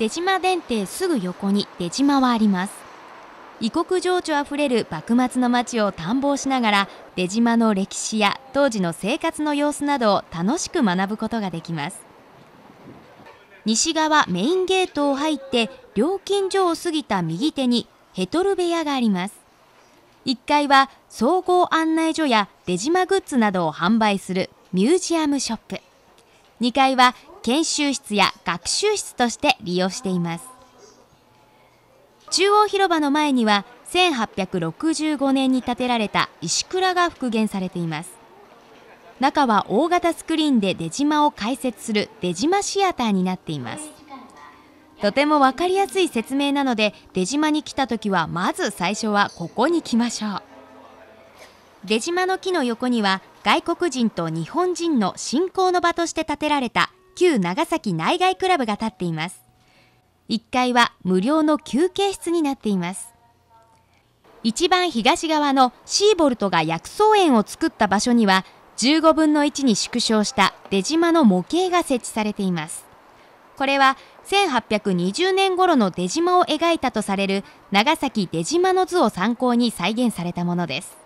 出島電停すぐ横に出島はあります異国情緒あふれる幕末の街を探訪しながら出島の歴史や当時の生活の様子などを楽しく学ぶことができます西側メインゲートを入って料金所を過ぎた右手にヘトル部屋があります1階は総合案内所や出島グッズなどを販売するミュージアムショップ2階は研修室や学習室として利用しています中央広場の前には1865年に建てられた石倉が復元されています中は大型スクリーンで出島を開設する出島シアターになっていますとても分かりやすい説明なので出島に来た時はまず最初はここに来ましょう出島の木の横には外国人と日本人の信仰の場として建てられた旧長崎内外クラブが建っています。1階は無料の休憩室になっています。一番東側のシーボルトが薬草園を作った場所には15分の1に縮小した出島の模型が設置されています。これは1820年頃の出島を描いたとされる長崎出島の図を参考に再現されたものです。